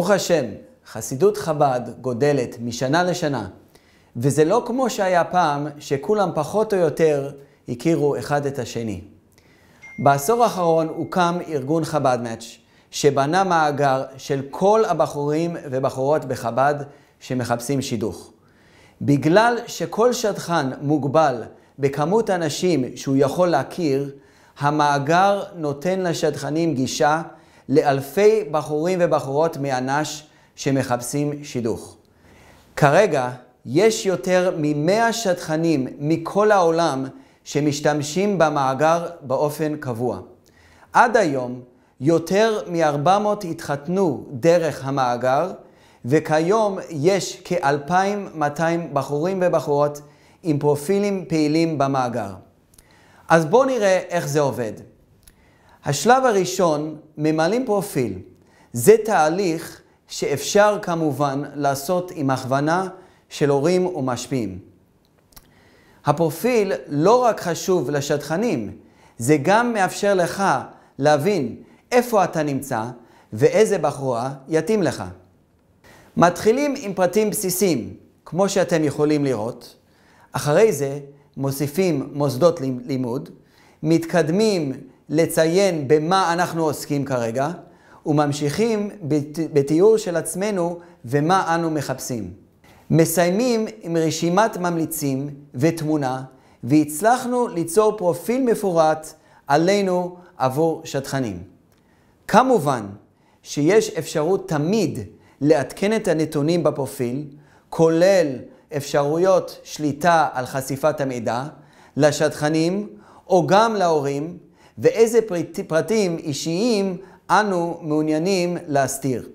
ברוך השם, חסידות חב"ד גודלת משנה לשנה, וזה לא כמו שהיה פעם, שכולם פחות או יותר הכירו אחד את השני. בעשור האחרון הוקם ארגון חב"ד מאץ', שבנה מאגר של כל הבחורים ובחורות בחב"ד שמחפשים שידוך. בגלל שכל שדכן מוגבל בכמות הנשים שהוא יכול להכיר, המאגר נותן לשדכנים גישה לאלפי בחורים ובחורות מאנש שמחפשים שידוך. כרגע יש יותר מ-100 שטחנים מכל העולם שמשתמשים במאגר באופן קבוע. עד היום יותר מ-400 התחתנו דרך המאגר, וכיום יש כ-2,200 בחורים ובחורות עם פרופילים פעילים במאגר. אז בואו נראה איך זה עובד. השלב הראשון, ממלאים פרופיל. זה תהליך שאפשר כמובן לעשות עם הכוונה של הורים ומשפיעים. הפרופיל לא רק חשוב לשדכנים, זה גם מאפשר לך להבין איפה אתה נמצא ואיזה בחורה יתאים לך. מתחילים עם פרטים בסיסיים, כמו שאתם יכולים לראות. אחרי זה מוסיפים מוסדות לימוד, מתקדמים לציין במה אנחנו עוסקים כרגע, וממשיכים בת... בתיאור של עצמנו ומה אנו מחפשים. מסיימים עם רשימת ממליצים ותמונה, והצלחנו ליצור פרופיל מפורט עלינו עבור שטחנים. כמובן שיש אפשרות תמיד לעדכן את הנתונים בפרופיל, כולל אפשרויות שליטה על חשיפת המידע, לשטחנים או גם להורים, ואיזה פרטים אישיים אנו מעוניינים להסתיר.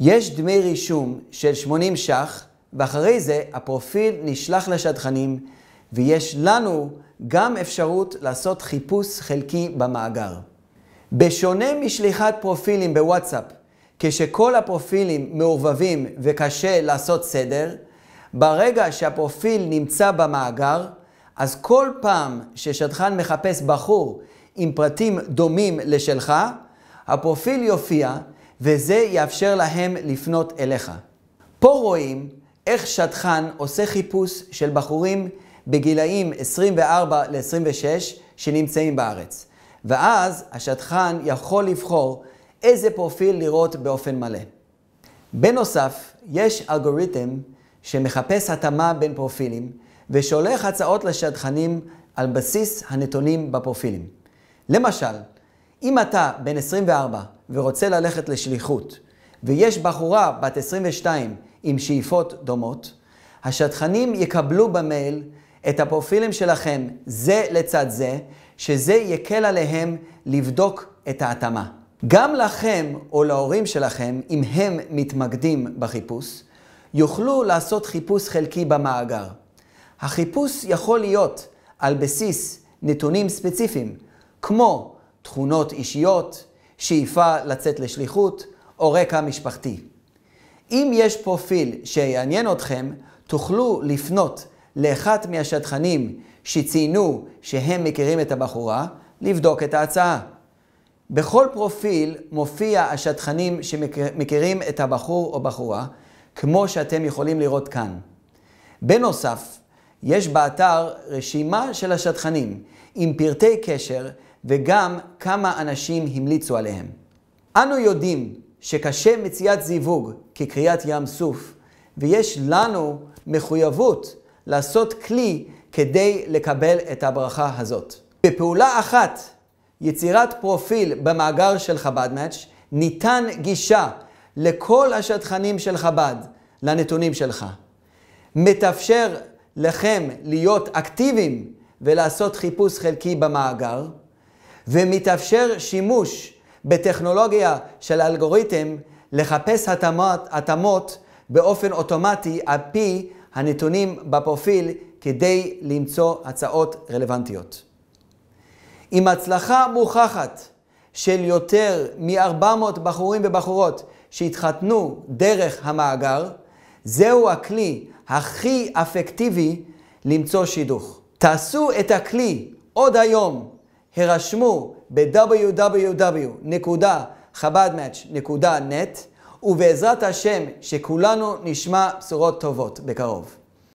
יש דמי רישום של 80 ש"ח, ואחרי זה הפרופיל נשלח לשדכנים, ויש לנו גם אפשרות לעשות חיפוש חלקי במאגר. בשונה משליחת פרופילים בוואטסאפ, כשכל הפרופילים מעורבבים וקשה לעשות סדר, ברגע שהפרופיל נמצא במאגר, אז כל פעם ששדכן מחפש בחור עם פרטים דומים לשלך, הפרופיל יופיע וזה יאפשר להם לפנות אליך. פה רואים איך שטחן עושה חיפוש של בחורים בגילאים 24 ל-26 שנמצאים בארץ. ואז השטחן יכול לבחור איזה פרופיל לראות באופן מלא. בנוסף, יש אלגוריתם שמחפש התאמה בין פרופילים ושולח הצעות לשדכנים על בסיס הנתונים בפרופילים. למשל, אם אתה בן 24 ורוצה ללכת לשליחות, ויש בחורה בת 22 עם שאיפות דומות, השטחנים יקבלו במייל את הפרופילים שלכם זה לצד זה, שזה יקל עליהם לבדוק את ההתאמה. גם לכם או להורים שלכם, אם הם מתמקדים בחיפוש, יוכלו לעשות חיפוש חלקי במאגר. החיפוש יכול להיות על בסיס נתונים ספציפיים, כמו תכונות אישיות, שאיפה לצאת לשליחות או רקע משפחתי. אם יש פרופיל שיעניין אתכם, תוכלו לפנות לאחת מהשדכנים שציינו שהם מכירים את הבחורה, לבדוק את ההצעה. בכל פרופיל מופיע השדכנים שמכירים את הבחור או בחורה, כמו שאתם יכולים לראות כאן. בנוסף, יש באתר רשימה של השדכנים עם פרטי קשר וגם כמה אנשים המליצו עליהם. אנו יודעים שקשה מציאת זיווג כקריאת ים סוף, ויש לנו מחויבות לעשות כלי כדי לקבל את הברכה הזאת. בפעולה אחת, יצירת פרופיל במאגר של חב"ד מאץ', ניתן גישה לכל השטחנים של חב"ד, לנתונים שלך. מתאפשר לכם להיות אקטיביים ולעשות חיפוש חלקי במאגר. ומתאפשר שימוש בטכנולוגיה של אלגוריתם לחפש התאמות, התאמות באופן אוטומטי על פי הנתונים בפרופיל כדי למצוא הצעות רלוונטיות. עם הצלחה מוכחת של יותר מ-400 בחורים ובחורות שהתחתנו דרך המאגר, זהו הכלי הכי אפקטיבי למצוא שידוך. תעשו את הכלי עוד היום הרשמו ב wwwchabadmatchnet ובעזרת השם שכולנו נשמע בשורות טובות בקרוב.